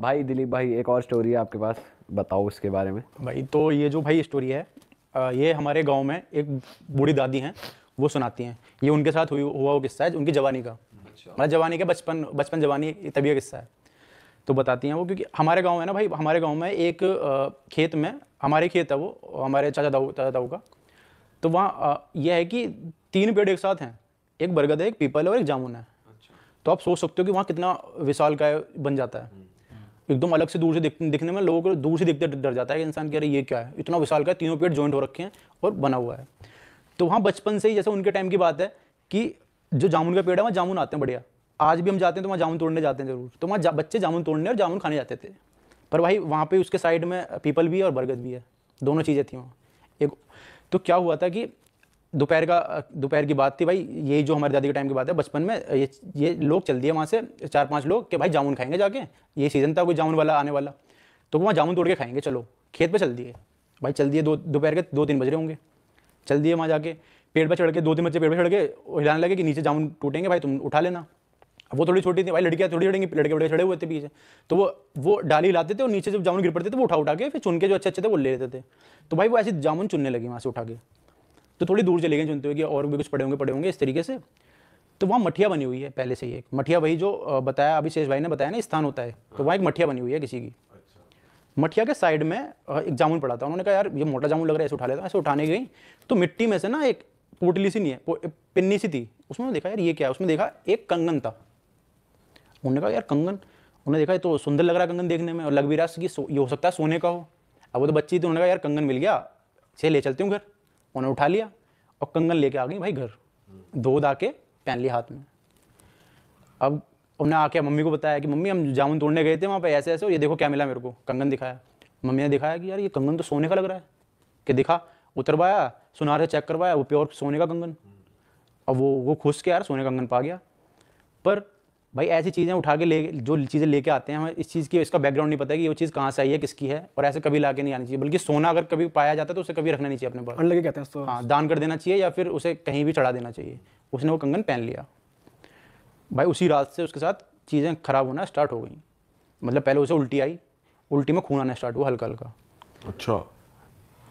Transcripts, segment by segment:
भाई दिलीप भाई एक और स्टोरी है आपके पास बताओ उसके बारे में भाई तो ये जो भाई स्टोरी है ये हमारे गाँव में एक बूढ़ी दादी हैं वो सुनाती हैं ये उनके साथ हुई हुआ वो किस्सा है उनकी जवानी का अच्छा। मतलब जवानी का बचपन बचपन जवानी तभी किस्सा है तो बताती हैं वो क्योंकि हमारे गांव है ना भाई हमारे गांव में एक खेत में हमारे खेत है वो हमारे चाचा दाऊ चाचा दाऊ का तो वहाँ यह है कि तीन पेड़ एक साथ हैं एक बरगद है एक पीपल है और एक जामुन है अच्छा। तो आप सोच सकते हो कि वहाँ कितना विशाल का बन जाता है हम्म। एकदम अलग से दूर से देख, दिखने में लोगों को दूर से देखते डर जाता है कि इंसान कह रहे ये क्या है इतना विशाल का तीनों पेट ज्वाइंट हो रखे हैं और बना हुआ है तो वहाँ बचपन से ही जैसे उनके टाइम की बात है कि जो जामुन का पेड़ है वहाँ जामुन आते हैं बढ़िया आज भी हम जाते हैं तो वहाँ जामुन तोड़ने जाते हैं जरूर तो वहाँ जा, बच्चे जामुन तोड़ने और जामुन खाने जाते थे पर भाई वहाँ पर उसके साइड में पीपल भी है और बरगद भी है दोनों चीज़ें थी वहाँ एक तो क्या हुआ था कि दोपहर का दोपहर की बात थी भाई यही जो हमारे दादी के टाइम की बात है बचपन में ये ये लोग चल दिए वहाँ से चार पांच लोग कि भाई जामुन खाएंगे जाके ये सीज़न था कोई जामुन वाला आने वाला तो वहाँ जामुन तोड़ के खाएंगे चलो खेत पे चल दिए भाई चल दिए दो दोपहर के दो तीन बज रहे होंगे चल दिए वहाँ जाके पेड़ पर चढ़ के दो तीन बच्चे पेड़ पर चढ़ के हिलाने लगे कि नीचे जामुन टूटेंगे भाई तुम उठा लेना वो थोड़ी छोटी थी भाई लड़कियाँ थोड़ी चढ़ेंगी लड़के बड़े चढ़े हुए थे पीछे तो वो वो डाली लाते थे और नीचे जब जामुन गिर पड़ते थे वो उठा उठा के फिर चुन के जो अच्छे अच्छे थे वो ले लेते थे तो भाई वो ऐसे जामुन चुनने लगे वहाँ से उठा के तो थोड़ी दूर चले गए चुनते हुए कि और भी कुछ पड़े होंगे पड़े होंगे इस तरीके से तो वहाँ मठिया बनी हुई है पहले से ही एक मठिया वही जो बताया अभी शेष भाई ने बताया ना स्थान होता है तो वहाँ एक मठिया बनी हुई है किसी की अच्छा। मठिया के साइड में एक जामुन पड़ा था उन्होंने कहा यार ये मोटा जामुन लग रहा है ऐसे उठा लेता ऐसे उठाने गई तो मिट्टी में से ना एक पोटली सी नहीं है पिन्नी सी थी उसमें देखा यार ये क्या है उसमें देखा एक कंगन था उन्होंने कहा यार कंगन उन्होंने देखा तो सुंदर लग रहा है कंगन देखने में और लग भी रहा है कि ये हो सकता है सोने का हो अब वो तो बच्ची थी उन्होंने कहा यार कंगन मिल गया से ले चलती हूँ घर उन्हें उठा लिया और कंगन लेके आ गई भाई घर दो आके पहन लिया हाथ में अब उन्हें आके मम्मी को बताया कि मम्मी हम जामुन तोड़ने गए थे वहाँ पर ऐसे ऐसे ये देखो क्या मिला मेरे को कंगन दिखाया मम्मी ने दिखाया कि यार ये कंगन तो सोने का लग रहा है कि दिखा उतरवाया सुनार से चेक करवाया वो प्योर सोने का कंगन अब वो वो खुश के यार सोने का कंगन पा गया पर भाई ऐसी चीज़ें उठा के ले जो चीज़ें लेके आते हैं हमें इस चीज़ की इसका बैकग्राउंड नहीं पता है कि वो चीज़ कहाँ से आई है किसकी है और ऐसे कभी ला के नहीं आनी चाहिए बल्कि सोना अगर कभी पाया जाता है तो उसे कभी रखना नहीं चाहिए अपने पास अलग कहते हैं हाँ दान कर देना चाहिए या फिर उसे कहीं भी चढ़ा देना चाहिए उसने वो कंगन पहन लिया भाई उसी रात से उसके साथ चीज़ें खराब होना स्टार्ट हो गई मतलब पहले उसे उल्टी आई उल्टी में खून आना स्टार्ट हुआ हल्का हल्का अच्छा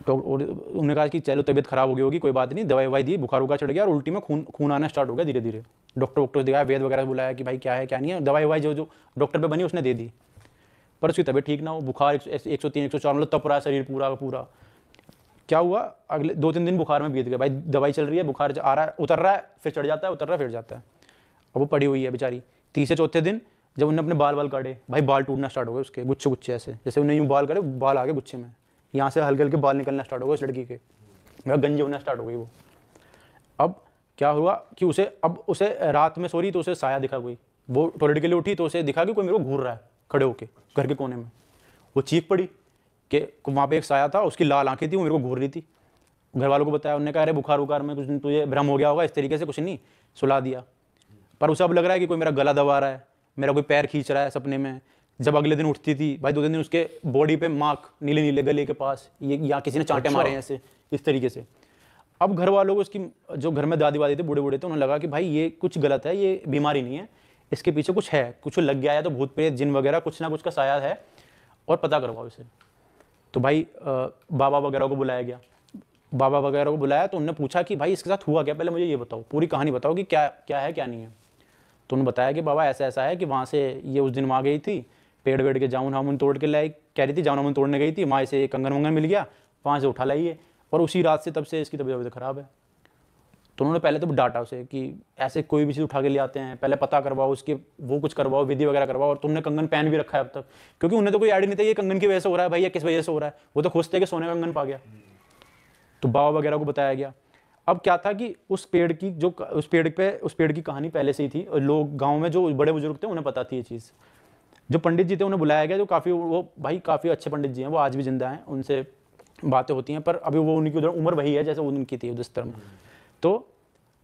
तो उन्होंने कहा कि चलो तबीयत खराब हो गई होगी कोई बात नहीं दवाई ववाई दी बुखार उखार चढ़ गया और उल्टी में खून खून आना स्टार्ट हो गया धीरे धीरे डॉक्टर वॉक्टर दिखाया वेद वगैरह बुलाया कि भाई क्या है क्या नहीं है दवाई ववाई जो जो डॉक्टर पर बनी उसने दे दी पर उसकी तबीयत ठीक ना हो बुखार एक सौ तीन एक सौ चार मतलब तप रहा है शरीर पूरा पूरा क्या हुआ अगले दो तीन दिन बुखार में बीत गया भाई दवाई चल रही है बुखार आ रहा है उतर रहा है फिर चढ़ जाता है उतर रहा है फिर जाता है अब वो पड़ी हुई है बेचारी तीसरे चौथे दिन जब उन्होंने अपने बाल बाल काटे भाई बाल टूटना स्टार्ट हो गए उसके गुच्छे गुच्छे ऐसे जैसे उन्हें यूँ बाल करे बाल आ गए गुच्छे में यहाँ से हल्के हल्के बाल निकलना स्टार्ट हो गए उस लड़की के गंजे होना स्टार्ट हो गई वो अब क्या हुआ कि उसे अब उसे रात में सॉरी तो उसे साया दिखा कोई वो टॉयलेट के लिए उठी तो उसे दिखा कि कोई मेरे को घूर रहा है खड़े होके घर के कोने में वो चीख पड़ी कि वहाँ पे एक साया था उसकी लाल आंखें थी वो मेरे को घूर रही थी घर वालों को बताया उन्होंने कहा अरे बुखार उखार में कुछ तुझे भ्रम हो गया होगा इस तरीके से कुछ नहीं सुला दिया पर उसे अब लग रहा है कि कोई मेरा गला दबा रहा है मेरा कोई पैर खींच रहा है सपने में जब अगले दिन उठती थी भाई दो तीन दिन उसके बॉडी पे मार्क नीले नीले गले के पास ये या किसी ने चांटे अच्छा। मारे हैं ऐसे इस तरीके से अब घर वालों को इसकी जो घर में दादी वादी थे बूढ़े बूढ़े थे उन्हें लगा कि भाई ये कुछ गलत है ये बीमारी नहीं है इसके पीछे कुछ है कुछ लग गया है तो भूत प्रेत जिन वगैरह कुछ ना कुछ का साया है और पता करवाओ इसे तो भाई बाबा वगैरह को बुलाया गया बाबा वगैरह को बुलाया तो उनने पूछा कि भाई इसके साथ हुआ क्या पहले मुझे ये बताओ पूरी कहानी बताओ कि क्या क्या है क्या नहीं है तो उन्होंने बताया कि बाबा ऐसा ऐसा है कि वहाँ से ये उस दिन वहाँ गई थी पेड़ वेड़ के जामुन हामुन तोड़ के लाई कह रही थी जामुन हामुन तोड़ने गई थी वहाँ से कंगन वंगन मिल गया वहाँ से उठा लाई पर उसी रात से तब से इसकी तबीयत ख़राब है तो उन्होंने पहले तो डाटा उसे कि ऐसे कोई भी चीज़ उठा के ले आते हैं पहले पता करवाओ उसके वो कुछ करवाओ विधि वगैरह करवाओ और तुमने कंगन पहन भी रखा है अब तक क्योंकि उन्हें तो कोई आइडिया नहीं था ये कंगन की वजह से हो रहा है भाई या किस वजह से हो रहा है वो तो खुश थे कि सोने का कंगन पा गया तो बाबा वगैरह को बताया गया अब क्या था कि उस पेड़ की जो उस पेड़ पे उस पेड़ की कहानी पहले से ही थी और लोग गाँव में जो बड़े बुजुर्ग थे उन्हें पता थी ये चीज़ जो पंडित जी थे उन्हें बुलाया गया जो काफ़ी वो भाई काफ़ी अच्छे पंडित जी हैं वो आज भी जिंदा हैं उनसे बातें होती हैं पर अभी वो उनकी उधर उम्र वही है जैसे उनकी थी उधर तो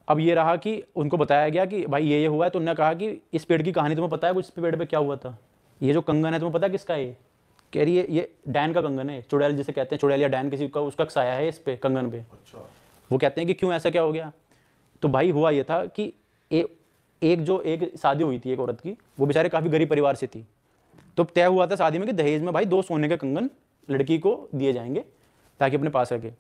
अब ये रहा कि उनको बताया गया कि भाई ये ये हुआ है तो उन्होंने कहा कि इस पेड़ की कहानी तुम्हें पता है उस पेड़ पे क्या हुआ था ये जो कंगन है तुम्हें पता है किसका है कह रही है ये डैन का कंगन है चुड़ैल जिसे कहते हैं चुड़ैल या डैन किसी का उसका साया है इस पे कंगन पे अच्छा। वो कहते हैं कि क्यों ऐसा क्या हो गया तो भाई हुआ ये था कि ए, एक जो एक शादी हुई थी एक औरत की वो बेचारे काफ़ी गरीब परिवार से थी तो तय हुआ था शादी में कि दहेज में भाई दो सोने के कंगन लड़की को दिए जाएंगे ताकि अपने पास रखे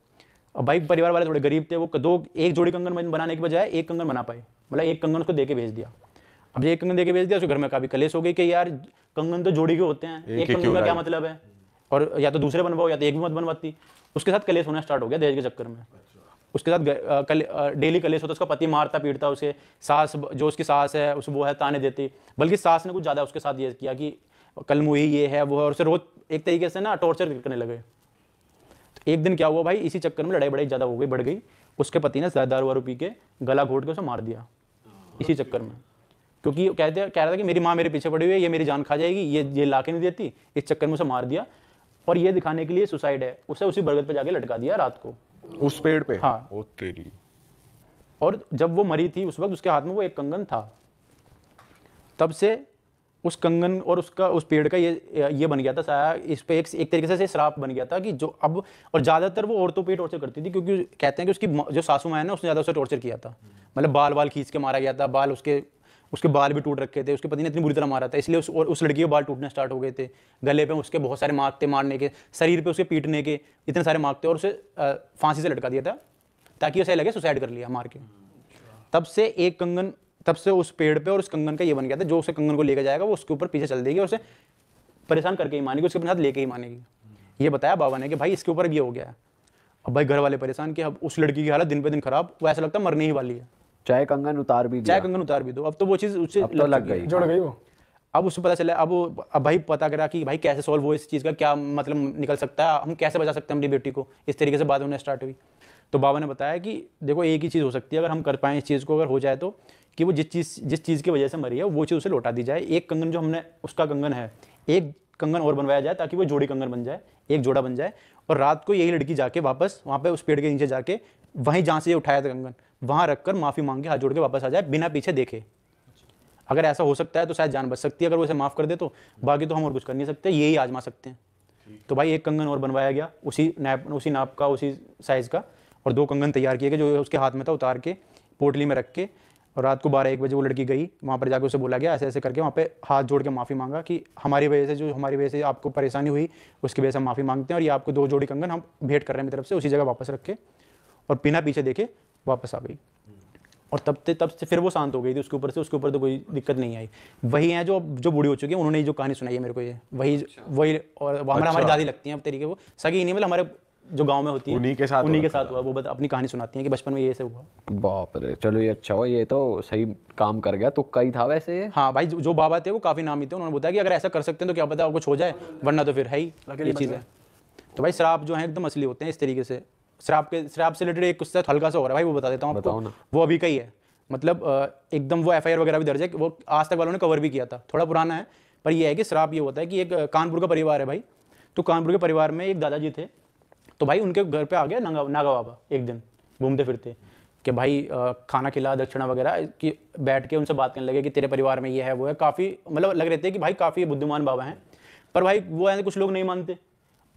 और भाई परिवार वाले थोड़े गरीब थे वो दो एक जोड़ी कंगन बनाने के बजाय एक कंगन बना पाए मतलब एक कंगन उसको दे के भेज दिया अब एक कंगन दे के भेज दिया उसके घर में काफ़ी कलेस हो गई कि यार कंगन तो जोड़ी के होते हैं एक, एक कंगन का क्या मतलब है और या तो दूसरे बनवाओ या तो एक भी मत बनवाती उसके साथ कलेस होना स्टार्ट हो गया दहेज के चक्कर में उसके साथ डेली कलेस होता उसका पति मारता पीटता उसे सास जो उसकी सास है उस वो है ताने देती बल्कि सास ने कुछ ज़्यादा उसके साथ ये किया कि कल मुही ये है वो है और उसे रोज़ एक तरीके से ना टॉर्चर करने लगे एक दिन क्या हुआ भाई इसी चक्कर में लड़ाई बड़ाई ज़्यादा हो गई बढ़ गई उसके पति ने दारू वारू पी के गला घोट के उसे मार दिया इसी चक्कर में क्योंकि कहते कह रहा था कि मेरी माँ मेरे पीछे पड़ी हुई है ये मेरी जान खा जाएगी ये ये ला नहीं देती इस चक्कर में उसे मार दिया और ये दिखाने के लिए सुसाइड है उसे उसी बरगद पे जाके लटका दिया रात को उस पेड़ पे हाँ ओ तेरी और जब वो मरी थी उस वक्त उसके हाथ में वो एक कंगन था तब से उस कंगन और उसका उस पेड़ का ये ये बन गया था साया इस पे एक एक तरीके से श्राप बन गया था कि जो अब और ज़्यादातर वो औरतों पे टॉर्चर करती थी क्योंकि कहते हैं कि उसकी जो सासू माया ना उसने ज़्यादा उसे टॉर्चर किया था मतलब बाल बाल खींच के मारा गया था बाल उसके उसके बाल भी टूट रखे थे उसके पति ने इतनी बुरी तरह मारा था इसलिए उस और उस लड़की के बाल टूटने स्टार्ट हो गए थे गले पे उसके बहुत सारे मार्क थे मारने के शरीर पे उसके पीटने के इतने सारे मार्क थे और उसे फांसी से लटका दिया था ताकि उसे लगे सुसाइड कर लिया मार के तब से एक कंगन तब से उस पेड़ पे और उस कंगन का ये बन गया था जो उसे कंगन को लेकर जाएगा वो उसके ऊपर पीछे चल देगी और उसे परेशान करके ही मानेगी उसके अपने साथ तो लेके ही मानेगी ये बताया बाबा ने कि भाई इसके ऊपर अब ये हो गया है अब भाई घर वाले परेशान कि अब उस लड़की की हालत दिन पे दिन खराब वो ऐसा लगता मरने ही वाली है चाहे कंगन उतार भी चाहे कंगन उतार भी दो अब तो वो चीज़ उससे तो लग, गई जुड़ गई वो अब उससे पता चला अब अब भाई पता करा कि भाई कैसे सॉल्व हो इस चीज़ का क्या मतलब निकल सकता है हम कैसे बचा सकते हैं अपनी बेटी को इस तरीके से बात होना स्टार्ट हुई तो बाबा ने बताया कि देखो एक ही चीज़ हो सकती है अगर हम कर पाएँ इस चीज़ को अगर हो जाए तो कि वो जिस चीज़ जिस चीज़ की वजह से मरी है वो चीज़ उसे लौटा दी जाए एक कंगन जो हमने उसका कंगन है एक कंगन और बनवाया जाए ताकि वो जोड़ी कंगन बन जाए एक जोड़ा बन जाए और रात को यही लड़की जाके वापस वहाँ पे उस पेड़ के नीचे जाके वहीं जहाँ से ये उठाया था कंगन वहाँ रख कर माफ़ी मांग के हाथ जोड़ के वापस आ जाए बिना पीछे देखे अगर ऐसा हो सकता है तो शायद जान बच सकती है अगर वो उसे माफ़ कर दे तो बाकी तो हम और कुछ कर नहीं सकते यही आजमा सकते हैं तो भाई एक कंगन और बनवाया गया उसी नाप उसी नाप का उसी साइज़ का और दो कंगन तैयार किए गए जो उसके हाथ में था उतार के पोटली में रख के और रात को बारह एक बजे वो लड़की गई वहाँ पर जाकर उसे बोला गया ऐसे ऐसे करके वहाँ पे हाथ जोड़ के माफ़ी मांगा कि हमारी वजह से जो हमारी वजह से आपको परेशानी हुई उसकी वजह से हम माफ़ी मांगते हैं और ये आपको दो जोड़ी कंगन हम भेंट कर रहे हैं मेरी तरफ से उसी जगह वापस रख के और पिना पीछे देखे वापस आ गई और तब से तब से फिर वो शांत हो गई थी उसके ऊपर से उसके ऊपर तो कोई दिक्कत नहीं आई वही है जो जो बूढ़ी हो चुकी है उन्होंने जो कहानी सुनाई है मेरे को ये वही अच्छा। वही और हमारे अच्छा। हमारी दादी लगती है अब तरीके वो सगी नहीं मतलब हमारे जो गांव में होती है उन्हीं के साथ उन्हीं के साथ हुआ वो बता अपनी कहानी सुनाती है कि बचपन में ये से हुआ बाप रे चलो ये अच्छा हुआ ये तो सही काम कर गया तो कई था वैसे हाँ भाई जो बाबा थे वो काफ़ी नामी थे उन्होंने बताया कि अगर ऐसा कर सकते हैं तो क्या पता कुछ हो जाए वरना तो फिर है ही ये चीज़ है तो भाई शराब जो है एकदम असली होते हैं इस तरीके से शराब के शराब से रिलेटेड एक कुछ हल्का सा हो रहा है भाई वो बता देता हूँ आपको वो अभी का ही है मतलब एकदम वो एफ वगैरह भी दर्ज है वो आज तक वालों ने कवर भी किया था थोड़ा पुराना है पर यह है कि शराब ये होता है कि एक कानपुर का परिवार है भाई तो कानपुर के परिवार में एक दादाजी थे तो भाई उनके घर पे आ गया नागा नागा बाबा एक दिन घूमते फिरते कि भाई आ, खाना खिला दक्षिणा वगैरह कि बैठ के उनसे बात करने लगे कि तेरे परिवार में ये है वो है काफ़ी मतलब लग रहे थे कि भाई काफ़ी बुद्धिमान बाबा हैं पर भाई वो है कुछ लोग नहीं मानते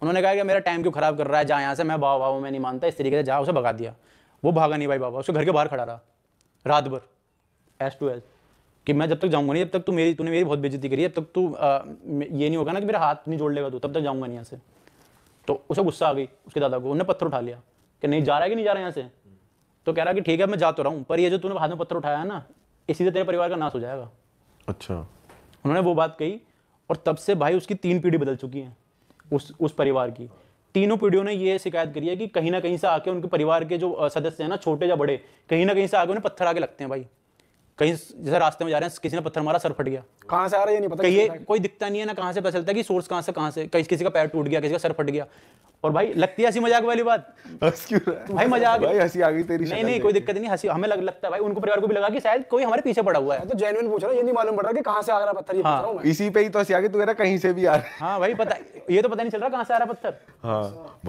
उन्होंने कहा कि मेरा टाइम क्यों खराब कर रहा है जहाँ यहाँ से मैं बाबा बाबा मैं नहीं मानता इस तरीके से जा उसे भगा दिया वो भागा नहीं भाई बाबा उसके घर के बाहर खड़ा रहा रात भर एस टू एस कि मैं जब तक जाऊंगा नहीं जब तक तू मेरी तूने मेरी बहुत बेजती करी जब तक तू ये नहीं होगा ना कि मेरा हाथ नहीं जोड़ लेगा तू तब तक जाऊंगा नहीं यहाँ से तो उसे गुस्सा आ गई उसके दादा को उन्हें पत्थर उठा लिया कि नहीं जा रहा है कि नहीं जा रहा है यहाँ से तो कह रहा कि ठीक है मैं जा तो रहा हूँ पर ये जो तूने हाथ में पत्थर उठाया है ना इसी से तेरे परिवार का नाश हो जाएगा अच्छा उन्होंने वो बात कही और तब से भाई उसकी तीन पीढ़ी बदल चुकी है उस उस परिवार की तीनों पीढ़ियों ने ये शिकायत करी है कि कहीं ना कहीं से आके उनके परिवार के जो सदस्य हैं ना छोटे या बड़े कहीं ना कहीं से आके उन्हें पत्थर आके लगते हैं भाई कहीं जैसे रास्ते में जा रहे हैं किसी ने पत्थर मारा सर फट गया कहां से आ रहा है नहीं पता कहीं कोई दिखता नहीं है ना कहां से पता चलता है कि सोर्स कहां से कहां से कहीं किसी का पैर टूट गया किसी का सर फट गया और भाई लगती है हंसी मजाक वाली बात भाई मजाक भाई हंसी आ गई तेरी नहीं नहीं कोई दिक्कत नहीं हंसी हमें लग, लगता है भाई उनको परिवार को भी लगा कि शायद कोई हमारे पीछे पड़ा हुआ है तो जेन्युइन पूछ रहा ये नहीं मालूम पड़ रहा कि कहां से आ रहा पत्थर ये हाँ। इसी पे ही तो हंसी आ गई तू कह रहा कहीं से भी आ रहा हां भाई पता ये तो पता नहीं चल रहा कहां से आ रहा पत्थर हां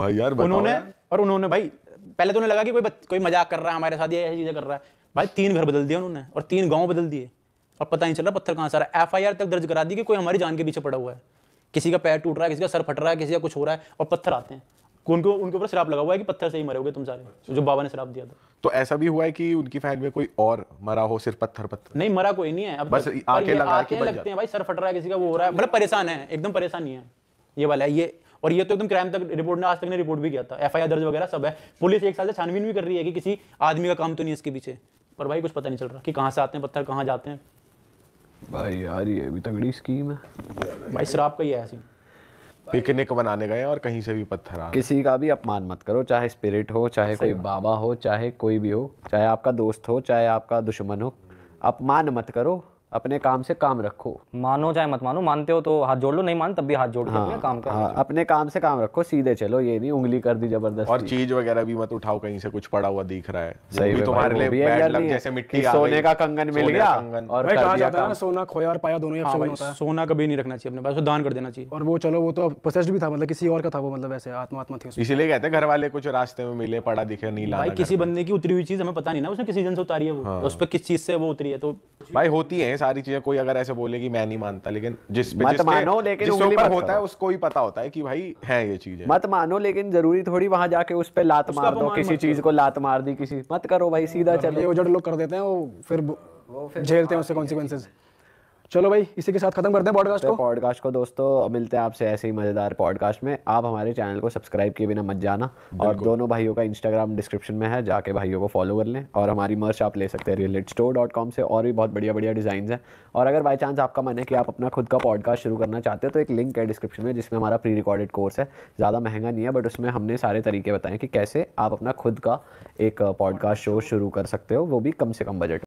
भाई यार उन्होंने और उन्होंने भाई पहले तो उन्हें लगा कि कोई कोई मजाक कर रहा है हमारे साथ ये ऐसी चीजें कर रहा है भाई तीन घर बदल दिया उन्होंने और तीन गाँव बदल दिए और पता नहीं चला पत्थर कहाँ सारा एफ आई आर तक दर्ज करा दी कि कोई हमारी जान के पीछे पड़ा हुआ है किसी का पैर टूट रहा है किसी का सर फट रहा है किसी का कुछ हो रहा है और पत्थर आते हैं उनको उनके ऊपर शराब लगा हुआ है कि पत्थर से ही मरोगे तुम सारे अच्छा। जो बाबा ने शराब दिया था तो ऐसा भी हुआ है कि उनकी फैन में कोई और मरा हो सिर्फ पत्थर पत्थर नहीं मरा कोई नहीं है अब बस आके लगा के लगते हैं भाई सर फट रहा है किसी का वो हो रहा है मतलब परेशान है एकदम परेशानी है ये वाला है ये और ये तो एकदम क्राइम तक रिपोर्ट ने आज तक ने रिपोर्ट भी किया था एफ दर्ज वगैरह सब है पुलिस एक साल से छानबीन भी कर रही है कि किसी आदमी का काम तो नहीं इसके पीछे पर भाई कुछ पता नहीं चल रहा कि कहाँ से आते हैं पत्थर कहाँ जाते हैं भाई यार ये भी तगड़ी स्कीम है भाई शराब का ही है ऐसी पिकनिक बनाने गए और कहीं से भी पत्थर आ किसी का भी अपमान मत करो चाहे स्पिरिट हो चाहे कोई बाबा हो चाहे कोई भी हो चाहे आपका दोस्त हो चाहे आपका दुश्मन हो अपमान मत करो अपने काम से काम रखो मानो चाहे मत मानो मानते हो तो हाथ जोड़ लो नहीं मान तब भी हाथ जोड़ हाँ, अपने काम का हाँ, अपने काम से काम रखो सीधे चलो ये नहीं उंगली कर दी जबरदस्त और चीज वगैरह भी मत उठाओ कहीं से कुछ पड़ा हुआ दिख रहा है सही भी तुम्हारे लिए जैसे मिट्टी सोने का कंगन मिल गया और सोना खोया और पाया दोनों ही हाँ सोना कभी नहीं रखना चाहिए अपने दान कर देना चाहिए और वो चलो वो तो पोसेस्ड भी था मतलब किसी और का था वो मतलब ऐसे आत्मा आत्मा थी इसीलिए कहते हैं घर वाले कुछ रास्ते में मिले पड़ा दिखे नहीं लाना किसी बंदे की उतरी हुई चीज हमें पता नहीं ना उसने किसी जन से उतारी है वो हाँ। उस पर किस चीज से वो उतरी है तो भाई होती है सारी चीजें कोई अगर ऐसे बोले कि मैं नहीं मानता लेकिन जिस पे मत मानो लेकिन जिस ऊपर होता है उसको ही पता होता है कि भाई है ये चीज मत मानो लेकिन जरूरी थोड़ी वहां जाके उस पर लात मार दो किसी चीज को लात मार दी किसी मत करो भाई सीधा हाँ, चलो जो लोग कर देते हैं वो फिर झेलते हैं उससे कॉन्सिक्वेंसेज चलो भाई इसी के साथ खत्म करते हैं पॉडकास्ट को पॉडकास्ट को दोस्तों मिलते हैं आपसे ऐसे ही मजेदार पॉडकास्ट में आप हमारे चैनल को सब्सक्राइब किए बिना मत जाना और दोनों भाइयों का इंस्टाग्राम डिस्क्रिप्शन में है जाके भाइयों को फॉलो कर लें और हमारी मर्च आप ले सकते हैं रिलेट स्टोर डॉट कॉम से और भी बहुत बढ़िया बढ़िया डिजाइन है और अगर बाई चांस आपका मन है कि आप अपना खुद का पॉडकास्ट शुरू करना चाहते हो तो एक लिंक है डिस्क्रिप्शन में जिसमें हमारा प्री रिकॉर्डेड कोर्स है ज़्यादा महंगा नहीं है बट उसमें हमने सारे तरीके बताए कि कैसे आप अपना खुद का एक पॉडकास्ट शो शुरू कर सकते हो वो भी कम से कम बजट